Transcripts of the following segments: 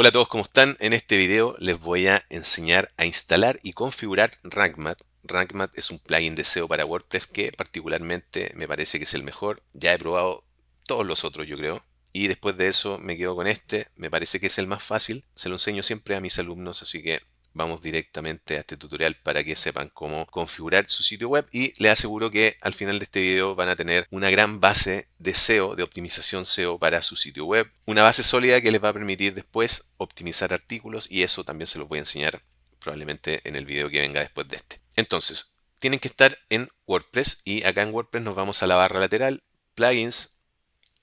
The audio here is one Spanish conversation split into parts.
Hola a todos, ¿cómo están? En este video les voy a enseñar a instalar y configurar RankMath. RankMath es un plugin de SEO para WordPress que particularmente me parece que es el mejor. Ya he probado todos los otros, yo creo. Y después de eso me quedo con este. Me parece que es el más fácil. Se lo enseño siempre a mis alumnos, así que vamos directamente a este tutorial para que sepan cómo configurar su sitio web y les aseguro que al final de este video van a tener una gran base de SEO, de optimización SEO para su sitio web, una base sólida que les va a permitir después optimizar artículos y eso también se los voy a enseñar probablemente en el video que venga después de este. Entonces, tienen que estar en WordPress y acá en WordPress nos vamos a la barra lateral, plugins,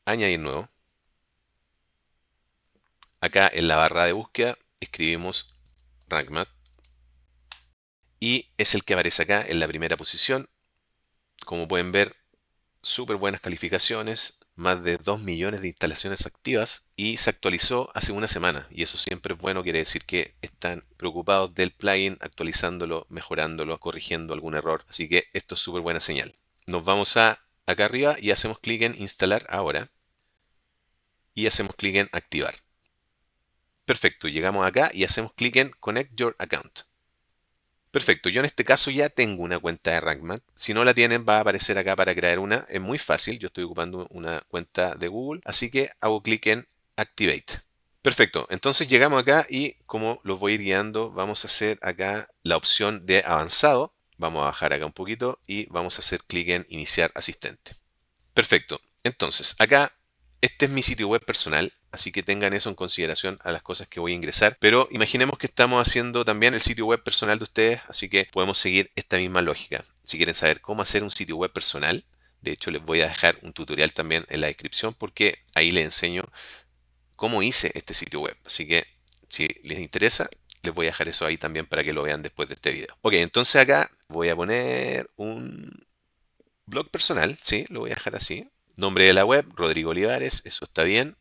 añadir nuevo. Acá en la barra de búsqueda escribimos RankMath y es el que aparece acá en la primera posición. Como pueden ver, súper buenas calificaciones, más de 2 millones de instalaciones activas y se actualizó hace una semana. Y eso siempre es bueno, quiere decir que están preocupados del plugin, actualizándolo, mejorándolo, corrigiendo algún error. Así que esto es súper buena señal. Nos vamos a acá arriba y hacemos clic en instalar ahora. Y hacemos clic en activar. Perfecto, llegamos acá y hacemos clic en Connect Your Account. Perfecto, yo en este caso ya tengo una cuenta de Rankman. Si no la tienen, va a aparecer acá para crear una. Es muy fácil, yo estoy ocupando una cuenta de Google, así que hago clic en Activate. Perfecto, entonces llegamos acá y como los voy a ir guiando, vamos a hacer acá la opción de avanzado. Vamos a bajar acá un poquito y vamos a hacer clic en Iniciar asistente. Perfecto, entonces acá este es mi sitio web personal. Así que tengan eso en consideración a las cosas que voy a ingresar. Pero imaginemos que estamos haciendo también el sitio web personal de ustedes, así que podemos seguir esta misma lógica. Si quieren saber cómo hacer un sitio web personal, de hecho les voy a dejar un tutorial también en la descripción porque ahí les enseño cómo hice este sitio web. Así que si les interesa, les voy a dejar eso ahí también para que lo vean después de este video. Ok, entonces acá voy a poner un blog personal, ¿sí? Lo voy a dejar así. Nombre de la web, Rodrigo Olivares, eso está bien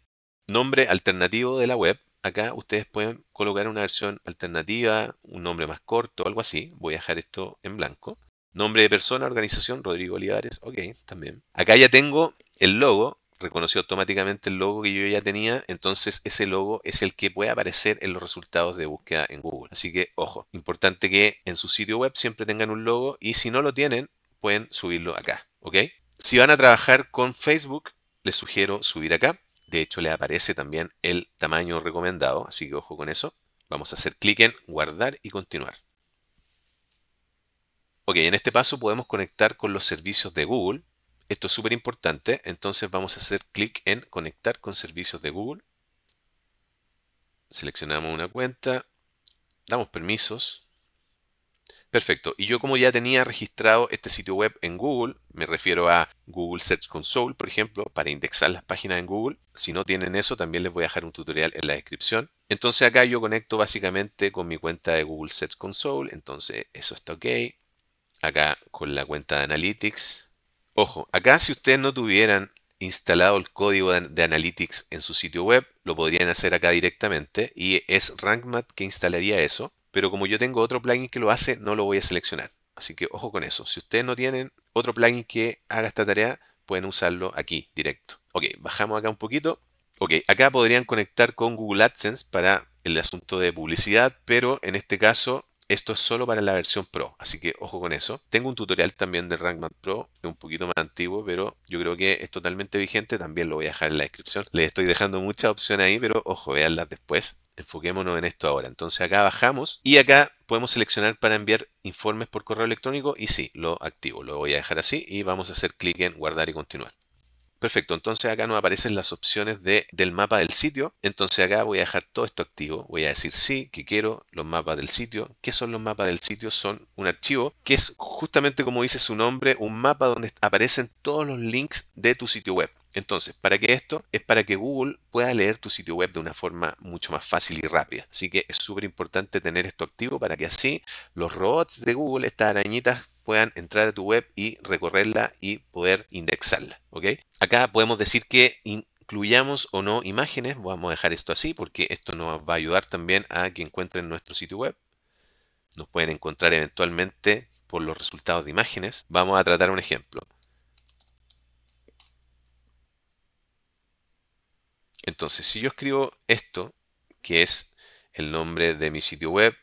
nombre alternativo de la web. Acá ustedes pueden colocar una versión alternativa, un nombre más corto, algo así. Voy a dejar esto en blanco. Nombre de persona, organización, Rodrigo Olivares. Ok, también. Acá ya tengo el logo. Reconoció automáticamente el logo que yo ya tenía. Entonces ese logo es el que puede aparecer en los resultados de búsqueda en Google. Así que, ojo, importante que en su sitio web siempre tengan un logo y si no lo tienen, pueden subirlo acá. ¿Ok? Si van a trabajar con Facebook, les sugiero subir acá. De hecho, le aparece también el tamaño recomendado, así que ojo con eso. Vamos a hacer clic en guardar y continuar. Ok, en este paso podemos conectar con los servicios de Google. Esto es súper importante, entonces vamos a hacer clic en conectar con servicios de Google. Seleccionamos una cuenta, damos permisos, Perfecto. Y yo como ya tenía registrado este sitio web en Google, me refiero a Google Search Console, por ejemplo, para indexar las páginas en Google. Si no tienen eso, también les voy a dejar un tutorial en la descripción. Entonces acá yo conecto básicamente con mi cuenta de Google Search Console. Entonces eso está ok. Acá con la cuenta de Analytics. Ojo, acá si ustedes no tuvieran instalado el código de Analytics en su sitio web, lo podrían hacer acá directamente y es RankMath que instalaría eso pero como yo tengo otro plugin que lo hace, no lo voy a seleccionar. Así que ojo con eso. Si ustedes no tienen otro plugin que haga esta tarea, pueden usarlo aquí directo. Ok, bajamos acá un poquito. Ok, acá podrían conectar con Google AdSense para el asunto de publicidad, pero en este caso esto es solo para la versión Pro, así que ojo con eso. Tengo un tutorial también de Rankman Pro, es un poquito más antiguo, pero yo creo que es totalmente vigente, también lo voy a dejar en la descripción. Les estoy dejando muchas opciones ahí, pero ojo, veanlas después enfoquémonos en esto ahora. Entonces acá bajamos y acá podemos seleccionar para enviar informes por correo electrónico y sí, lo activo. Lo voy a dejar así y vamos a hacer clic en guardar y continuar. Perfecto, entonces acá nos aparecen las opciones de, del mapa del sitio. Entonces acá voy a dejar todo esto activo. Voy a decir sí, que quiero los mapas del sitio. ¿Qué son los mapas del sitio? Son un archivo que es justamente como dice su nombre, un mapa donde aparecen todos los links de tu sitio web. Entonces, ¿para qué esto? Es para que Google pueda leer tu sitio web de una forma mucho más fácil y rápida. Así que es súper importante tener esto activo para que así los robots de Google, estas arañitas puedan entrar a tu web y recorrerla y poder indexarla. ¿ok? Acá podemos decir que incluyamos o no imágenes, vamos a dejar esto así porque esto nos va a ayudar también a que encuentren nuestro sitio web. Nos pueden encontrar eventualmente por los resultados de imágenes. Vamos a tratar un ejemplo. Entonces, si yo escribo esto, que es el nombre de mi sitio web,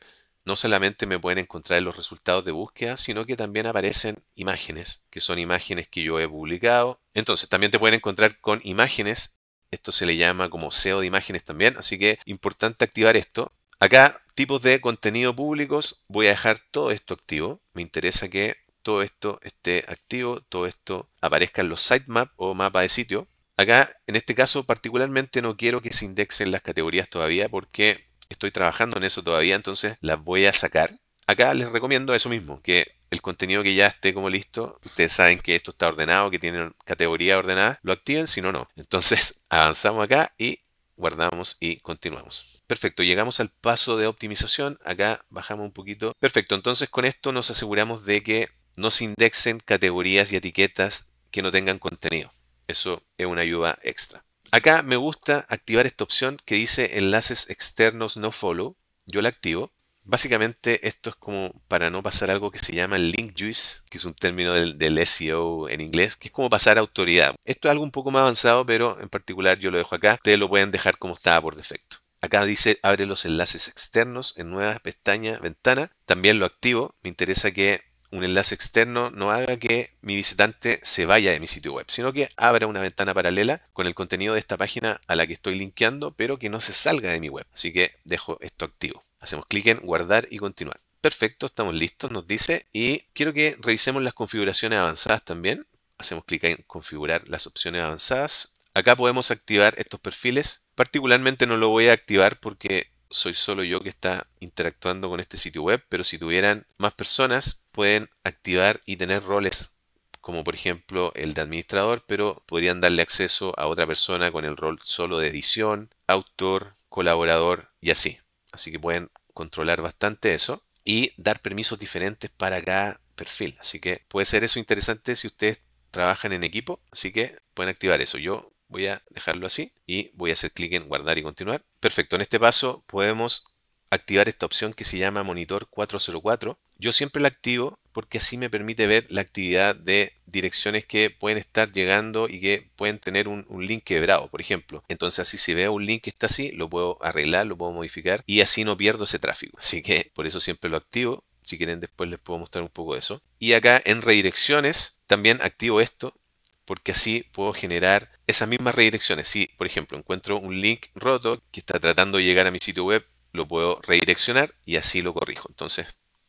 no solamente me pueden encontrar en los resultados de búsqueda, sino que también aparecen imágenes, que son imágenes que yo he publicado. Entonces, también te pueden encontrar con imágenes. Esto se le llama como SEO de imágenes también, así que importante activar esto. Acá, tipos de contenido públicos, voy a dejar todo esto activo. Me interesa que todo esto esté activo, todo esto aparezca en los sitemaps o mapa de sitio. Acá, en este caso particularmente, no quiero que se indexen las categorías todavía porque estoy trabajando en eso todavía, entonces las voy a sacar. Acá les recomiendo eso mismo, que el contenido que ya esté como listo, ustedes saben que esto está ordenado, que tienen categoría ordenada, lo activen, si no, no. Entonces avanzamos acá y guardamos y continuamos. Perfecto, llegamos al paso de optimización. Acá bajamos un poquito. Perfecto, entonces con esto nos aseguramos de que no se indexen categorías y etiquetas que no tengan contenido. Eso es una ayuda extra. Acá me gusta activar esta opción que dice enlaces externos no follow. Yo la activo. Básicamente esto es como para no pasar algo que se llama link juice, que es un término del, SEO en inglés, que es como pasar autoridad. Esto es algo un poco más avanzado, pero en particular yo lo dejo acá. Ustedes lo pueden dejar como estaba por defecto. Acá dice abre los enlaces externos en nueva pestaña, ventana. También lo activo. Me interesa que un enlace externo no haga que mi visitante se vaya de mi sitio web, sino que abra una ventana paralela con el contenido de esta página a la que estoy linkeando, pero que no se salga de mi web. Así que dejo esto activo. Hacemos clic en guardar y continuar. Perfecto, estamos listos, nos dice. Y quiero que revisemos las configuraciones avanzadas también. Hacemos clic en configurar las opciones avanzadas. Acá podemos activar estos perfiles. Particularmente no lo voy a activar porque soy solo yo que está interactuando con este sitio web, pero si tuvieran más personas, pueden activar y tener roles como por ejemplo el de administrador, pero podrían darle acceso a otra persona con el rol solo de edición, autor, colaborador y así. Así que pueden controlar bastante eso y dar permisos diferentes para cada perfil. Así que puede ser eso interesante si ustedes trabajan en equipo, así que pueden activar eso. Yo voy a dejarlo así y voy a hacer clic en guardar y continuar. Perfecto, en este paso podemos activar esta opción que se llama monitor 404 yo siempre la activo porque así me permite ver la actividad de direcciones que pueden estar llegando y que pueden tener un, un, link quebrado, por ejemplo. Entonces así si veo un link que está así, lo puedo arreglar, lo puedo modificar y así no pierdo ese tráfico. Así que por eso siempre lo activo. Si quieren después les puedo mostrar un poco de eso. Y acá en redirecciones también activo esto porque así puedo generar esas mismas redirecciones. Si, por ejemplo, encuentro un link roto que está tratando de llegar a mi sitio web, lo puedo redireccionar y así lo corrijo. Entonces,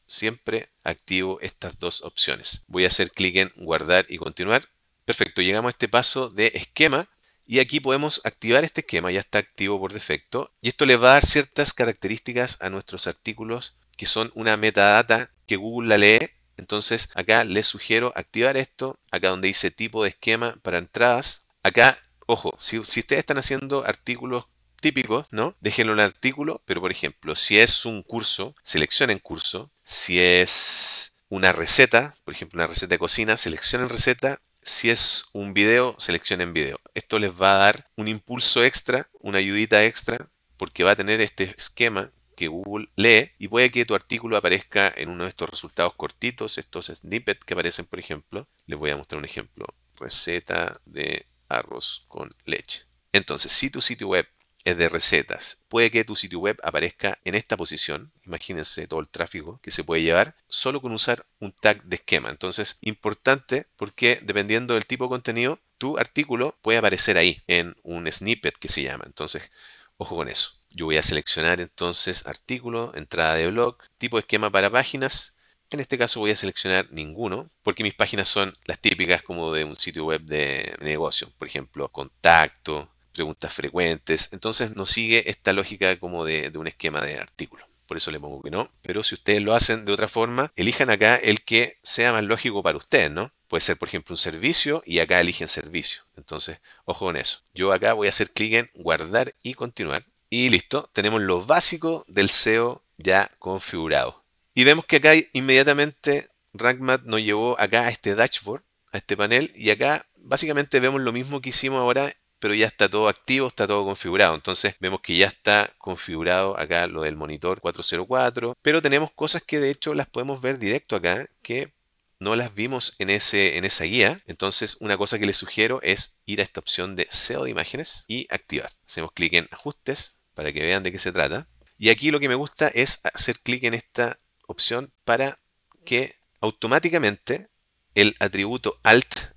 siempre activo estas dos opciones. Voy a hacer clic en guardar y continuar. Perfecto, llegamos a este paso de esquema y aquí podemos activar este esquema, ya está activo por defecto. Y esto le va a dar ciertas características a nuestros artículos que son una metadata que Google la lee. Entonces acá les sugiero activar esto, acá donde dice tipo de esquema para entradas. Acá, ojo, si, ustedes están haciendo artículos típicos, ¿no? Déjenlo en artículo, pero por ejemplo, si es un curso, seleccionen curso, si es una receta, por ejemplo, una receta de cocina, seleccionen receta. Si es un video, seleccionen video. Esto les va a dar un impulso extra, una ayudita extra, porque va a tener este esquema que Google lee y puede que tu artículo aparezca en uno de estos resultados cortitos, estos snippets que aparecen, por ejemplo. Les voy a mostrar un ejemplo. Receta de arroz con leche. Entonces, si tu sitio web es de recetas. Puede que tu sitio web aparezca en esta posición. Imagínense todo el tráfico que se puede llevar solo con usar un tag de esquema. Entonces, importante porque dependiendo del tipo de contenido, tu artículo puede aparecer ahí en un snippet que se llama. Entonces, ojo con eso. Yo voy a seleccionar entonces artículo, entrada de blog, tipo de esquema para páginas. En este caso voy a seleccionar ninguno, porque mis páginas son las típicas como de un sitio web de negocio, por ejemplo, contacto, preguntas frecuentes. Entonces nos sigue esta lógica como de, un esquema de artículo por eso le pongo que no. Pero si ustedes lo hacen de otra forma, elijan acá el que sea más lógico para ustedes, ¿no? Puede ser, por ejemplo, un servicio y acá eligen servicio. Entonces, ojo con eso. Yo acá voy a hacer clic en guardar y continuar. Y listo, tenemos lo básico del SEO ya configurado. Y vemos que acá inmediatamente RankMath nos llevó acá a este dashboard, a este panel, y acá básicamente vemos lo mismo que hicimos ahora pero ya está todo activo, está todo configurado. Entonces vemos que ya está configurado acá lo del monitor 404, pero tenemos cosas que de hecho las podemos ver directo acá, que no las vimos en, ese, en esa guía. Entonces, una cosa que les sugiero es ir a esta opción de SEO de imágenes y activar. Hacemos clic en ajustes para que vean de qué se trata. Y aquí lo que me gusta es hacer clic en esta opción para que automáticamente el atributo alt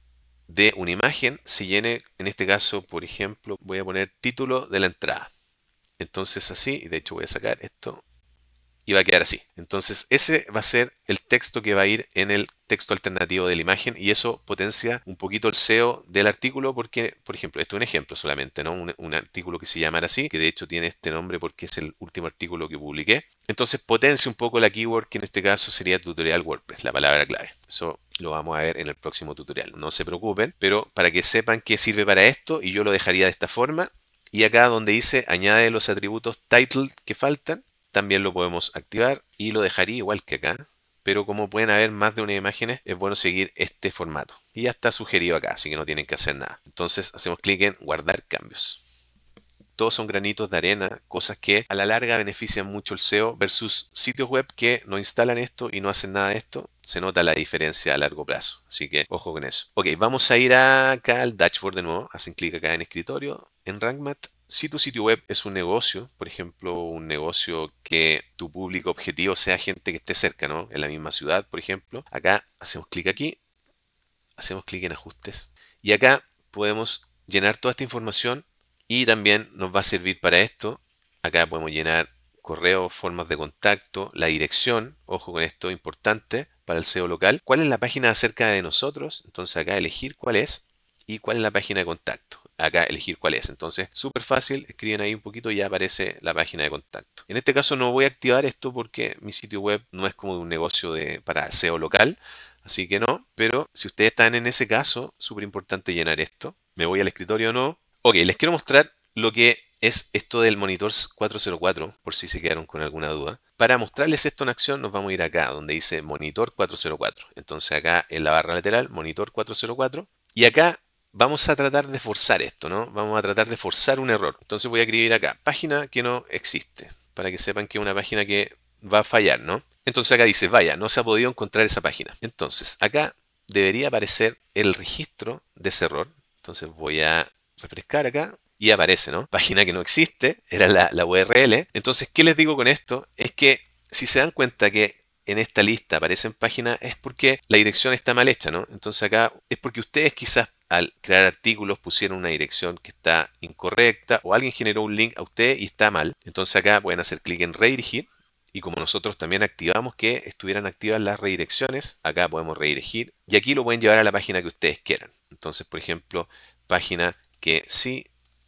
de una imagen si llene, en este caso, por ejemplo, voy a poner título de la entrada. Entonces así, y de hecho voy a sacar esto y va a quedar así. Entonces ese va a ser el texto que va a ir en el texto alternativo de la imagen y eso potencia un poquito el SEO del artículo porque, por ejemplo, esto es un ejemplo solamente, ¿no? Un, artículo que se llamara así, que de hecho tiene este nombre porque es el último artículo que publiqué. Entonces potencia un poco la keyword que en este caso sería tutorial WordPress, la palabra clave. Eso lo vamos a ver en el próximo tutorial. No se preocupen, pero para que sepan qué sirve para esto y yo lo dejaría de esta forma. Y acá donde dice añade los atributos title que faltan, también lo podemos activar y lo dejaría igual que acá. Pero como pueden haber más de una imagen, es bueno seguir este formato. Y ya está sugerido acá, así que no tienen que hacer nada. Entonces hacemos clic en guardar cambios todos son granitos de arena, cosas que a la larga benefician mucho el SEO versus sitios web que no instalan esto y no hacen nada de esto. Se nota la diferencia a largo plazo, así que ojo con eso. Ok, vamos a ir acá al dashboard de nuevo. Hacen clic acá en escritorio, en RankMat si tu sitio web es un negocio, por ejemplo, un negocio que tu público objetivo sea gente que esté cerca, ¿no? En la misma ciudad, por ejemplo, acá hacemos clic aquí, hacemos clic en ajustes y acá podemos llenar toda esta información y también nos va a servir para esto. Acá podemos llenar correo, formas de contacto, la dirección, ojo con esto importante para el SEO local, cuál es la página acerca de nosotros, entonces acá elegir cuál es y cuál es la página de contacto acá elegir cuál es. Entonces, súper fácil, escriben ahí un poquito y ya aparece la página de contacto. En este caso no voy a activar esto porque mi sitio web no es como un negocio de, para SEO local, así que no. Pero si ustedes están en ese caso, súper importante llenar esto. Me voy al escritorio o no. Ok, les quiero mostrar lo que es esto del monitor 404, por si se quedaron con alguna duda. Para mostrarles esto en acción nos vamos a ir acá, donde dice monitor 404. Entonces acá en la barra lateral, monitor 404. Y acá vamos a tratar de forzar esto, ¿no? Vamos a tratar de forzar un error. Entonces voy a escribir acá, página que no existe, para que sepan que es una página que va a fallar, ¿no? Entonces acá dice, vaya, no se ha podido encontrar esa página. Entonces, acá debería aparecer el registro de ese error. Entonces voy a refrescar acá y aparece, ¿no? Página que no existe, era la, la URL. Entonces, ¿qué les digo con esto? Es que si se dan cuenta que en esta lista aparecen páginas es porque la dirección está mal hecha, ¿no? Entonces acá es porque ustedes quizás al crear artículos pusieron una dirección que está incorrecta o alguien generó un link a usted y está mal. Entonces acá pueden hacer clic en redirigir y como nosotros también activamos que estuvieran activas las redirecciones, acá podemos redirigir y aquí lo pueden llevar a la página que ustedes quieran. Entonces, por ejemplo, página que sí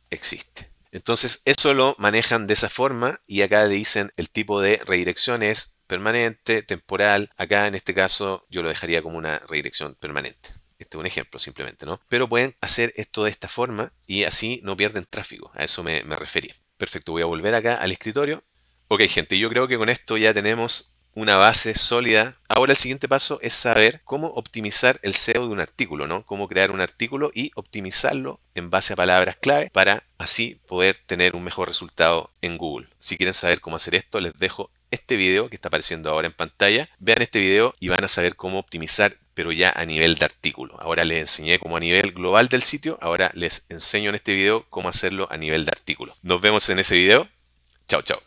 existe. Entonces, eso lo manejan de esa forma y acá le dicen el tipo de redirección es permanente, temporal. Acá en este caso yo lo dejaría como una redirección permanente. Este es un ejemplo simplemente, ¿no? Pero pueden hacer esto de esta forma y así no pierden tráfico. A eso me, me refería. Perfecto, voy a volver acá al escritorio. Ok, gente, yo creo que con esto ya tenemos una base sólida. Ahora el siguiente paso es saber cómo optimizar el SEO de un artículo, ¿no? Cómo crear un artículo y optimizarlo en base a palabras clave para así poder tener un mejor resultado en Google. Si quieren saber cómo hacer esto, les dejo este video que está apareciendo ahora en pantalla. Vean este video y van a saber cómo optimizar pero ya a nivel de artículo. Ahora les enseñé como a nivel global del sitio, ahora les enseño en este video cómo hacerlo a nivel de artículo. Nos vemos en ese video. Chao, chao.